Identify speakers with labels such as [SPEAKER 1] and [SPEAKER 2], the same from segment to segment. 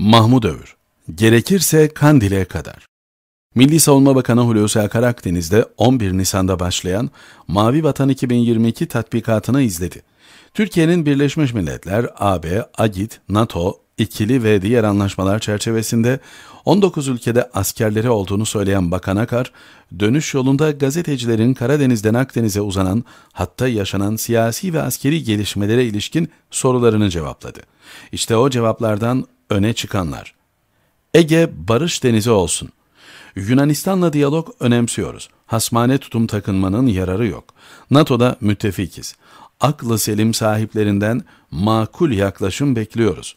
[SPEAKER 1] Mahmud Övür, gerekirse Kandil'e kadar. Milli Savunma Bakanı Hulusi Akar Akdeniz'de 11 Nisan'da başlayan Mavi Vatan 2022 tatbikatını izledi. Türkiye'nin Birleşmiş Milletler, AB, AGİT, NATO, ikili ve diğer anlaşmalar çerçevesinde 19 ülkede askerleri olduğunu söyleyen Bakan Akar, dönüş yolunda gazetecilerin Karadeniz'den Akdeniz'e uzanan hatta yaşanan siyasi ve askeri gelişmelere ilişkin sorularını cevapladı. İşte o cevaplardan öne çıkanlar. Ege barış denizi olsun. Yunanistan'la diyalog önemsiyoruz. Hasmane tutum takınmanın yararı yok. NATO'da müttefikiz. Aklı selim sahiplerinden makul yaklaşım bekliyoruz.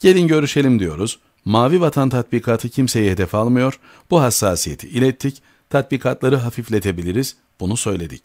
[SPEAKER 1] Gelin görüşelim diyoruz. Mavi Vatan tatbikatı kimseye hedef almıyor. Bu hassasiyeti ilettik. Tatbikatları hafifletebiliriz. Bunu söyledik.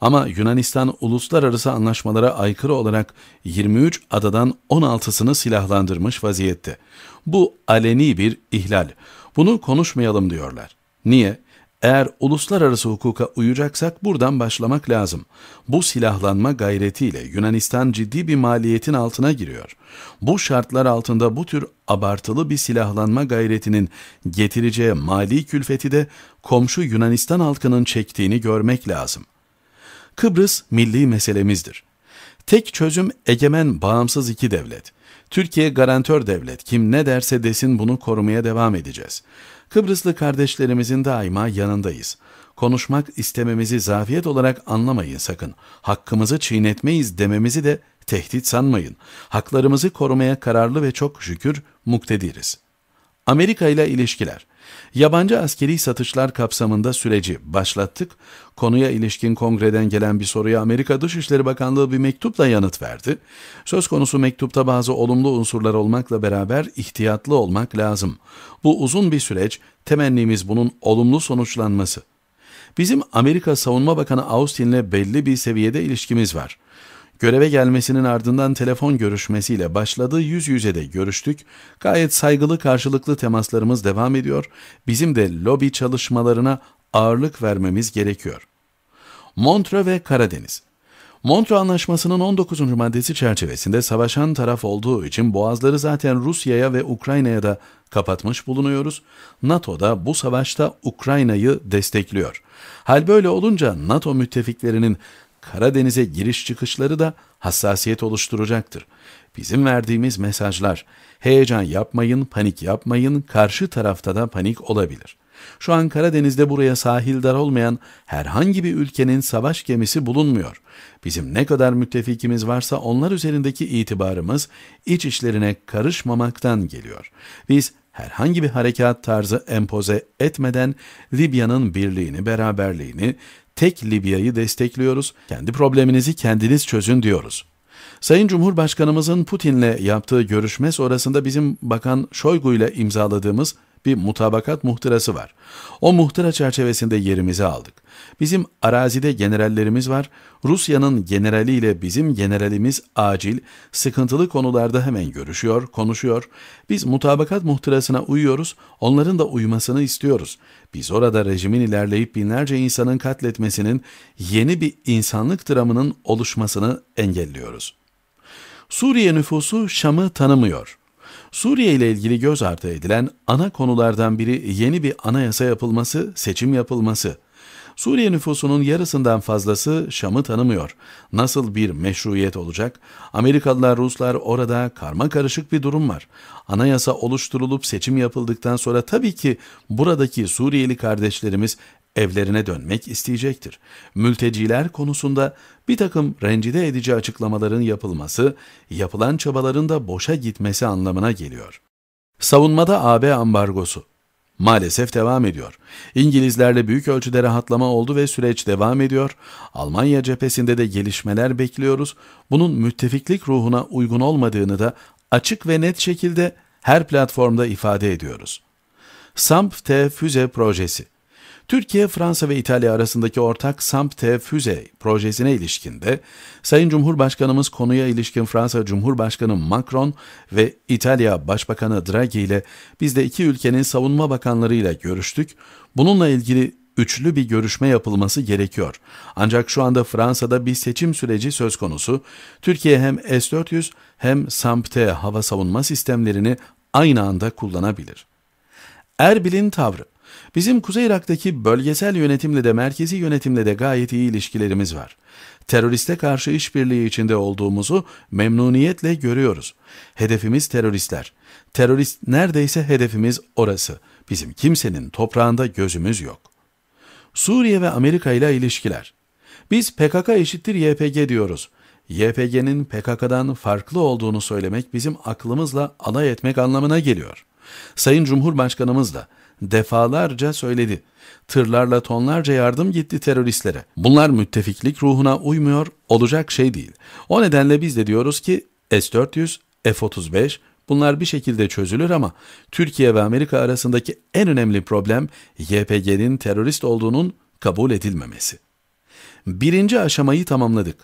[SPEAKER 1] Ama Yunanistan uluslararası anlaşmalara aykırı olarak 23 adadan 16'sını silahlandırmış vaziyette. Bu aleni bir ihlal. Bunu konuşmayalım diyorlar. Niye? Eğer uluslararası hukuka uyacaksak buradan başlamak lazım. Bu silahlanma gayretiyle Yunanistan ciddi bir maliyetin altına giriyor. Bu şartlar altında bu tür abartılı bir silahlanma gayretinin getireceği mali külfeti de komşu Yunanistan halkının çektiğini görmek lazım. Kıbrıs milli meselemizdir. Tek çözüm egemen bağımsız iki devlet. Türkiye garantör devlet kim ne derse desin bunu korumaya devam edeceğiz. Kıbrıslı kardeşlerimizin daima yanındayız. Konuşmak istememizi zafiyet olarak anlamayın sakın. Hakkımızı çiğnetmeyiz dememizi de tehdit sanmayın. Haklarımızı korumaya kararlı ve çok şükür muktediriz. Amerika ile ilişkiler Yabancı askeri satışlar kapsamında süreci başlattık. Konuya ilişkin kongreden gelen bir soruya Amerika Dışişleri Bakanlığı bir mektupla yanıt verdi. Söz konusu mektupta bazı olumlu unsurlar olmakla beraber ihtiyatlı olmak lazım. Bu uzun bir süreç, temennimiz bunun olumlu sonuçlanması. Bizim Amerika Savunma Bakanı Austin'le belli bir seviyede ilişkimiz var.'' Göreve gelmesinin ardından telefon görüşmesiyle başladığı yüz yüze de görüştük. Gayet saygılı karşılıklı temaslarımız devam ediyor. Bizim de lobi çalışmalarına ağırlık vermemiz gerekiyor. Montre ve Karadeniz Montre Anlaşması'nın 19. maddesi çerçevesinde savaşan taraf olduğu için boğazları zaten Rusya'ya ve Ukrayna'ya da kapatmış bulunuyoruz. NATO da bu savaşta Ukrayna'yı destekliyor. Hal böyle olunca NATO müttefiklerinin Karadeniz'e giriş çıkışları da hassasiyet oluşturacaktır. Bizim verdiğimiz mesajlar, heyecan yapmayın, panik yapmayın, karşı tarafta da panik olabilir. Şu an Karadeniz'de buraya sahildar olmayan herhangi bir ülkenin savaş gemisi bulunmuyor. Bizim ne kadar müttefikimiz varsa onlar üzerindeki itibarımız iç işlerine karışmamaktan geliyor. Biz herhangi bir harekat tarzı empoze etmeden Libya'nın birliğini, beraberliğini, tek Libya'yı destekliyoruz, kendi probleminizi kendiniz çözün diyoruz. Sayın Cumhurbaşkanımızın Putin'le yaptığı görüşme sonrasında bizim Bakan Şoygu ile imzaladığımız bir mutabakat muhtırası var. O muhtıra çerçevesinde yerimizi aldık. Bizim arazide generallerimiz var. Rusya'nın generaliyle bizim generalimiz acil, sıkıntılı konularda hemen görüşüyor, konuşuyor. Biz mutabakat muhtırasına uyuyoruz, onların da uymasını istiyoruz. Biz orada rejimin ilerleyip binlerce insanın katletmesinin, yeni bir insanlık dramının oluşmasını engelliyoruz. Suriye nüfusu Şam'ı tanımıyor. Suriye ile ilgili göz ardı edilen ana konulardan biri yeni bir anayasa yapılması, seçim yapılması. Suriye nüfusunun yarısından fazlası Şam'ı tanımıyor. Nasıl bir meşruiyet olacak? Amerikalılar, Ruslar orada karma karışık bir durum var. Anayasa oluşturulup seçim yapıldıktan sonra tabii ki buradaki Suriyeli kardeşlerimiz evlerine dönmek isteyecektir. Mülteciler konusunda bir takım rencide edici açıklamaların yapılması, yapılan çabaların da boşa gitmesi anlamına geliyor. Savunmada AB ambargosu maalesef devam ediyor. İngilizlerle büyük ölçüde rahatlama oldu ve süreç devam ediyor. Almanya cephesinde de gelişmeler bekliyoruz. Bunun müttefiklik ruhuna uygun olmadığını da açık ve net şekilde her platformda ifade ediyoruz. SAMP-T füze projesi Türkiye, Fransa ve İtalya arasındaki ortak SAMPTE füze projesine ilişkinde Sayın Cumhurbaşkanımız konuya ilişkin Fransa Cumhurbaşkanı Macron ve İtalya Başbakanı Draghi ile biz de iki ülkenin savunma bakanlarıyla görüştük. Bununla ilgili üçlü bir görüşme yapılması gerekiyor. Ancak şu anda Fransa'da bir seçim süreci söz konusu. Türkiye hem S-400 hem SAMPTE hava savunma sistemlerini aynı anda kullanabilir. Erbil'in tavrı Bizim Kuzey Irak'taki bölgesel yönetimle de merkezi yönetimle de gayet iyi ilişkilerimiz var. Teröriste karşı işbirliği içinde olduğumuzu memnuniyetle görüyoruz. Hedefimiz teröristler. Terörist neredeyse hedefimiz orası. Bizim kimsenin toprağında gözümüz yok. Suriye ve Amerika ile ilişkiler. Biz PKK eşittir YPG diyoruz. YPG'nin PKK'dan farklı olduğunu söylemek bizim aklımızla alay etmek anlamına geliyor. Sayın Cumhurbaşkanımız da defalarca söyledi. Tırlarla tonlarca yardım gitti teröristlere. Bunlar müttefiklik ruhuna uymuyor, olacak şey değil. O nedenle biz de diyoruz ki S-400, F-35 bunlar bir şekilde çözülür ama Türkiye ve Amerika arasındaki en önemli problem YPG'nin terörist olduğunun kabul edilmemesi. Birinci aşamayı tamamladık.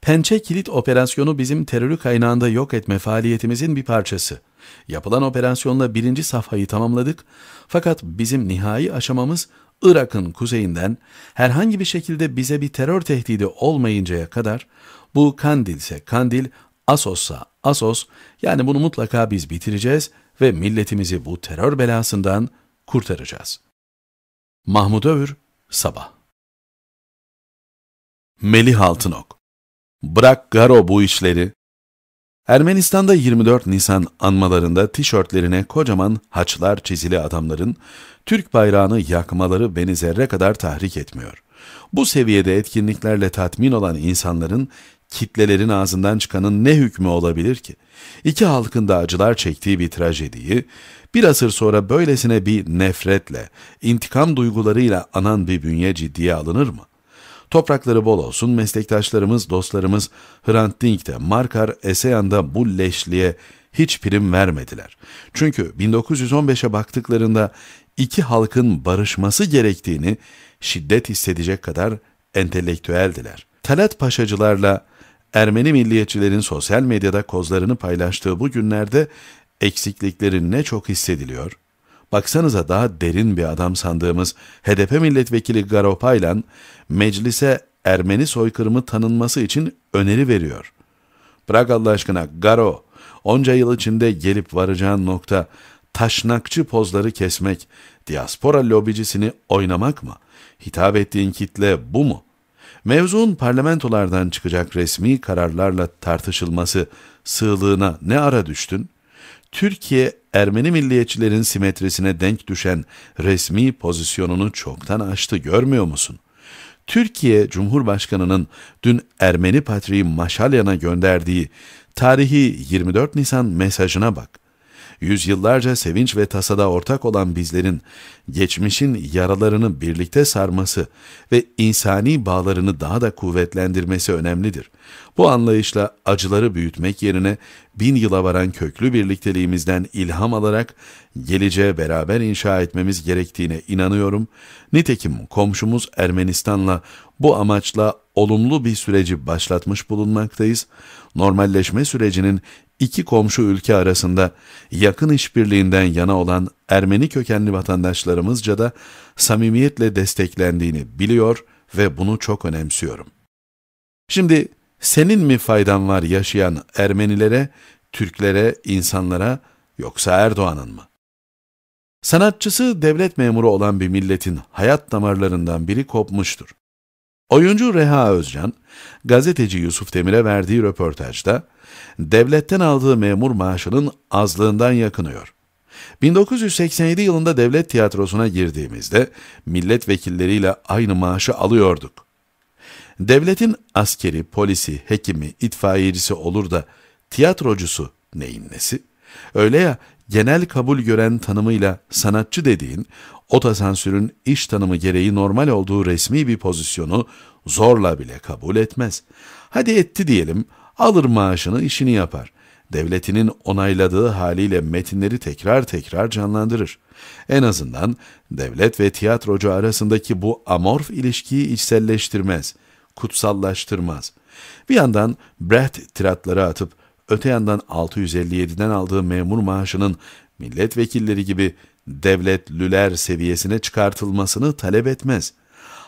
[SPEAKER 1] Pençe kilit operasyonu bizim terörü kaynağında yok etme faaliyetimizin bir parçası. Yapılan operasyonla birinci safhayı tamamladık fakat bizim nihai aşamamız Irak'ın kuzeyinden herhangi bir şekilde bize bir terör tehdidi olmayıncaya kadar bu Kandil ise Kandil, Asos'sa Asos yani bunu mutlaka biz bitireceğiz ve milletimizi bu terör belasından kurtaracağız. Mahmud Övür, Sabah Melih Altınok Bırak Garo bu işleri, Ermenistan'da 24 Nisan anmalarında tişörtlerine kocaman haçlar çizili adamların Türk bayrağını yakmaları beni zerre kadar tahrik etmiyor. Bu seviyede etkinliklerle tatmin olan insanların kitlelerin ağzından çıkanın ne hükmü olabilir ki? İki halkın da acılar çektiği bir trajediyi, bir asır sonra böylesine bir nefretle, intikam duygularıyla anan bir bünye ciddiye alınır mı? Toprakları bol olsun meslektaşlarımız, dostlarımız Hrant Dink'te, Markar, Eseyan'da bu leşliğe hiç prim vermediler. Çünkü 1915'e baktıklarında iki halkın barışması gerektiğini şiddet hissedecek kadar entelektüeldiler. Talat Paşacılarla Ermeni milliyetçilerin sosyal medyada kozlarını paylaştığı bu günlerde eksiklikleri ne çok hissediliyor, Baksanıza daha derin bir adam sandığımız HDP milletvekili Garopaylan meclise Ermeni soykırımı tanınması için öneri veriyor. Bırak Allah aşkına Garo, onca yıl içinde gelip varacağın nokta taşnakçı pozları kesmek, diaspora lobicisini oynamak mı? Hitap ettiğin kitle bu mu? Mevzuun parlamentolardan çıkacak resmi kararlarla tartışılması sığlığına ne ara düştün?'' Türkiye Ermeni milliyetçilerin simetrisine denk düşen resmi pozisyonunu çoktan aştı görmüyor musun? Türkiye Cumhurbaşkanı'nın dün Ermeni Patriği Maşalyan'a gönderdiği tarihi 24 Nisan mesajına bak yüzyıllarca sevinç ve tasada ortak olan bizlerin geçmişin yaralarını birlikte sarması ve insani bağlarını daha da kuvvetlendirmesi önemlidir. Bu anlayışla acıları büyütmek yerine bin yıla varan köklü birlikteliğimizden ilham alarak geleceğe beraber inşa etmemiz gerektiğine inanıyorum. Nitekim komşumuz Ermenistan'la bu amaçla olumlu bir süreci başlatmış bulunmaktayız. Normalleşme sürecinin iki komşu ülke arasında yakın işbirliğinden yana olan Ermeni kökenli vatandaşlarımızca da samimiyetle desteklendiğini biliyor ve bunu çok önemsiyorum. Şimdi senin mi faydan var yaşayan Ermenilere, Türklere, insanlara yoksa Erdoğan'ın mı? Sanatçısı devlet memuru olan bir milletin hayat damarlarından biri kopmuştur. Oyuncu Reha Özcan, gazeteci Yusuf Demir'e verdiği röportajda devletten aldığı memur maaşının azlığından yakınıyor. 1987 yılında devlet tiyatrosuna girdiğimizde milletvekilleriyle aynı maaşı alıyorduk. Devletin askeri, polisi, hekimi, itfaiyecisi olur da tiyatrocusu neyin nesi? Öyle ya genel kabul gören tanımıyla sanatçı dediğin, otosansürün iş tanımı gereği normal olduğu resmi bir pozisyonu zorla bile kabul etmez. Hadi etti diyelim, alır maaşını işini yapar. Devletinin onayladığı haliyle metinleri tekrar tekrar canlandırır. En azından devlet ve tiyatrocu arasındaki bu amorf ilişkiyi içselleştirmez, kutsallaştırmaz. Bir yandan Brecht tiratları atıp Öte yandan 657'den aldığı memur maaşının milletvekilleri gibi devletlüler seviyesine çıkartılmasını talep etmez.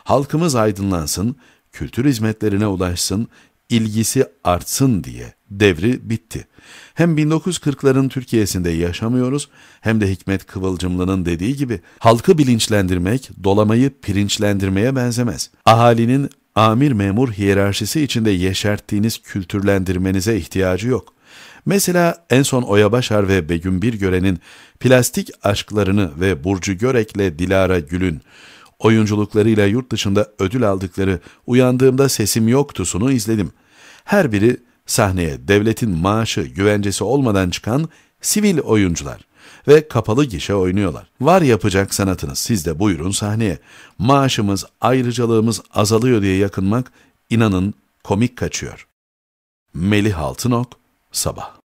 [SPEAKER 1] Halkımız aydınlansın, kültür hizmetlerine ulaşsın, ilgisi artsın diye devri bitti. Hem 1940'ların Türkiye'sinde yaşamıyoruz hem de Hikmet Kıvılcımlı'nın dediği gibi halkı bilinçlendirmek dolamayı pirinçlendirmeye benzemez. Ahalinin amir memur hiyerarşisi içinde yeşerttiğiniz kültürlendirmenize ihtiyacı yok. Mesela en son Oya Başar ve Begüm Birgören'in plastik aşklarını ve Burcu Görek'le Dilara Gül'ün oyunculuklarıyla yurt dışında ödül aldıkları Uyandığımda Sesim Yoktu'sunu izledim. Her biri sahneye devletin maaşı güvencesi olmadan çıkan sivil oyuncular ve kapalı gişe oynuyorlar. Var yapacak sanatınız siz de buyurun sahneye. Maaşımız, ayrıcalığımız azalıyor diye yakınmak inanın komik kaçıyor. Melih Altınok, Sabah